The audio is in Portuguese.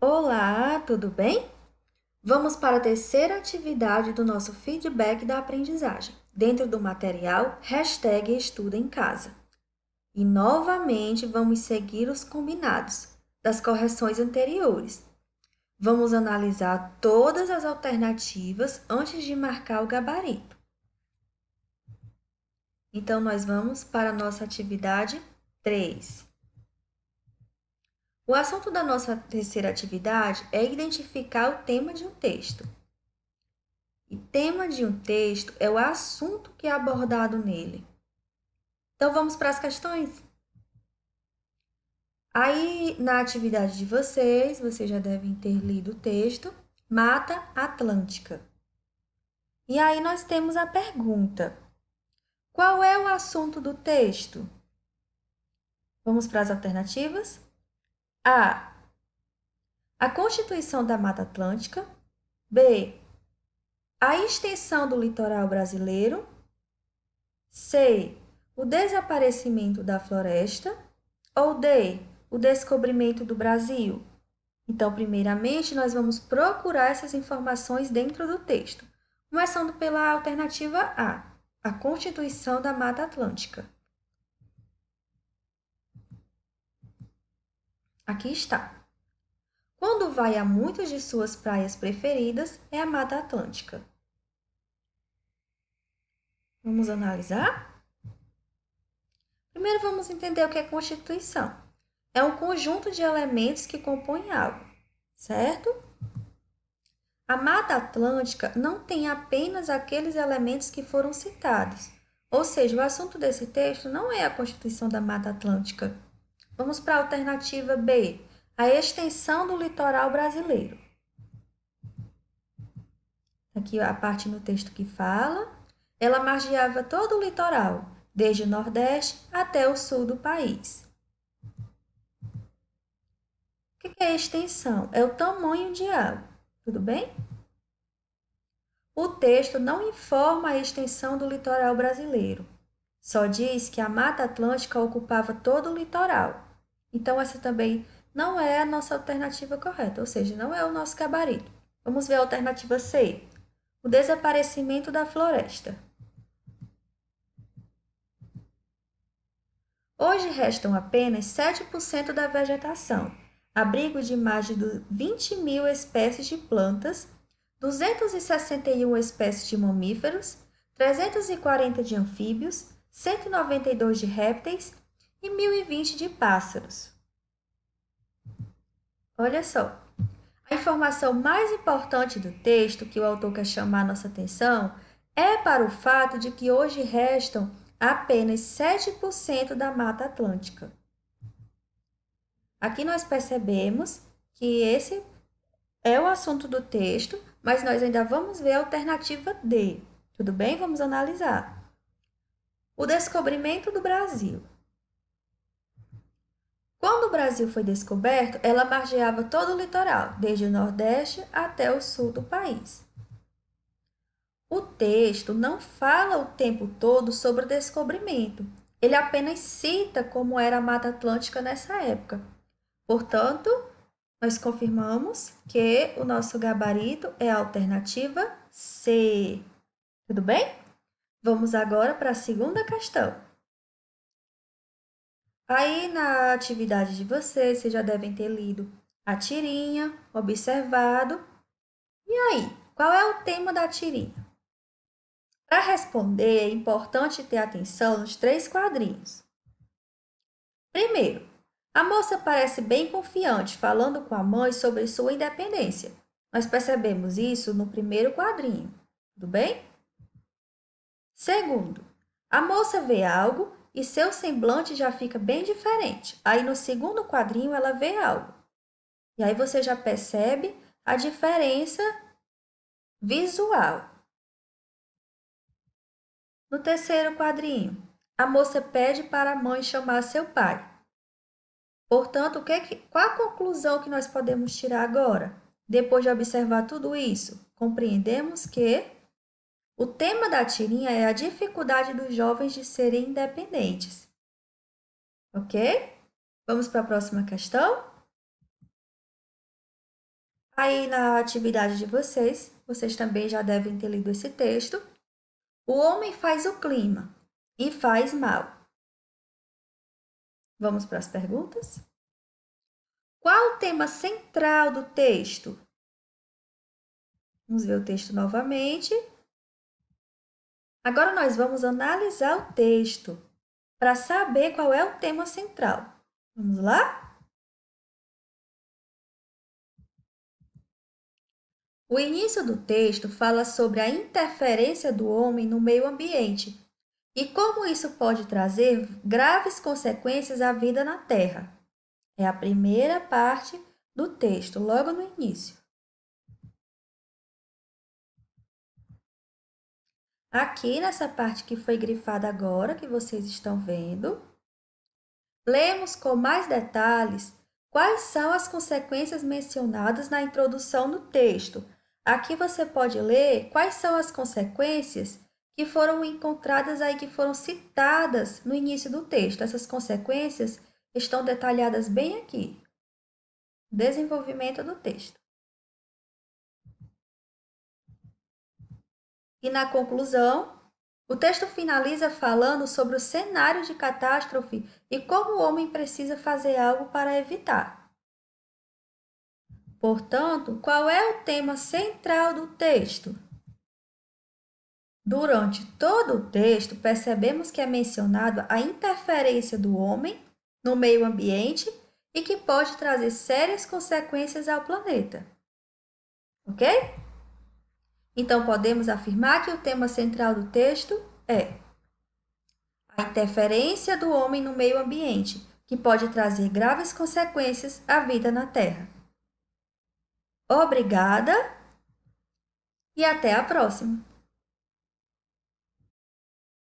Olá, tudo bem? Vamos para a terceira atividade do nosso feedback da aprendizagem, dentro do material hashtag Estuda em Casa. E novamente vamos seguir os combinados das correções anteriores. Vamos analisar todas as alternativas antes de marcar o gabarito. Então, nós vamos para a nossa atividade 3. O assunto da nossa terceira atividade é identificar o tema de um texto. E tema de um texto é o assunto que é abordado nele. Então vamos para as questões? Aí, na atividade de vocês, vocês já devem ter lido o texto Mata Atlântica. E aí nós temos a pergunta: Qual é o assunto do texto? Vamos para as alternativas? A. A constituição da Mata Atlântica. B. A extensão do litoral brasileiro. C. O desaparecimento da floresta. Ou D. O descobrimento do Brasil. Então, primeiramente, nós vamos procurar essas informações dentro do texto, começando pela alternativa A, a Constituição da Mata Atlântica. Aqui está. Quando vai a muitas de suas praias preferidas é a Mata Atlântica. Vamos analisar? Primeiro vamos entender o que é constituição. É um conjunto de elementos que compõem algo, certo? A Mata Atlântica não tem apenas aqueles elementos que foram citados. Ou seja, o assunto desse texto não é a constituição da Mata Atlântica. Vamos para a alternativa B, a extensão do litoral brasileiro. Aqui a parte no texto que fala. Ela margeava todo o litoral, desde o Nordeste até o Sul do país. O que é extensão? É o tamanho de algo, tudo bem? O texto não informa a extensão do litoral brasileiro. Só diz que a Mata Atlântica ocupava todo o litoral, então, essa também não é a nossa alternativa correta, ou seja, não é o nosso gabarito. Vamos ver a alternativa C: o desaparecimento da floresta. Hoje restam apenas 7% da vegetação, abrigo de mais de 20 mil espécies de plantas, 261 espécies de mamíferos, 340 de anfíbios, 192 de répteis e 1020 de pássaros. Olha só, a informação mais importante do texto que o autor quer chamar nossa atenção é para o fato de que hoje restam apenas 7% da Mata Atlântica. Aqui nós percebemos que esse é o assunto do texto, mas nós ainda vamos ver a alternativa D. Tudo bem? Vamos analisar. O descobrimento do Brasil. Quando o Brasil foi descoberto, ela margeava todo o litoral, desde o Nordeste até o Sul do país. O texto não fala o tempo todo sobre o descobrimento, ele apenas cita como era a Mata Atlântica nessa época. Portanto, nós confirmamos que o nosso gabarito é a alternativa C. Tudo bem? Vamos agora para a segunda questão. Aí na atividade de vocês, vocês já devem ter lido a tirinha, observado. E aí, qual é o tema da tirinha? Para responder, é importante ter atenção nos três quadrinhos. Primeiro, a moça parece bem confiante, falando com a mãe sobre sua independência. Nós percebemos isso no primeiro quadrinho, tudo bem? Segundo, a moça vê algo e seu semblante já fica bem diferente. Aí no segundo quadrinho ela vê algo. E aí você já percebe a diferença visual. No terceiro quadrinho, a moça pede para a mãe chamar seu pai. Portanto, o que, qual a conclusão que nós podemos tirar agora? Depois de observar tudo isso, compreendemos que o tema da tirinha é a dificuldade dos jovens de serem independentes. Ok? Vamos para a próxima questão? Aí na atividade de vocês, vocês também já devem ter lido esse texto. O homem faz o clima e faz mal. Vamos para as perguntas? Qual o tema central do texto? Vamos ver o texto novamente. Agora nós vamos analisar o texto para saber qual é o tema central. Vamos lá? O início do texto fala sobre a interferência do homem no meio ambiente e como isso pode trazer graves consequências à vida na Terra. É a primeira parte do texto, logo no início. Aqui nessa parte que foi grifada agora, que vocês estão vendo, lemos com mais detalhes quais são as consequências mencionadas na introdução no texto. Aqui você pode ler quais são as consequências que foram encontradas aí, que foram citadas no início do texto. Essas consequências estão detalhadas bem aqui. Desenvolvimento do texto. E na conclusão, o texto finaliza falando sobre o cenário de catástrofe e como o homem precisa fazer algo para evitar. Portanto, qual é o tema central do texto? Durante todo o texto, percebemos que é mencionado a interferência do homem no meio ambiente e que pode trazer sérias consequências ao planeta. Ok? Então, podemos afirmar que o tema central do texto é a interferência do homem no meio ambiente, que pode trazer graves consequências à vida na Terra. Obrigada e até a próxima!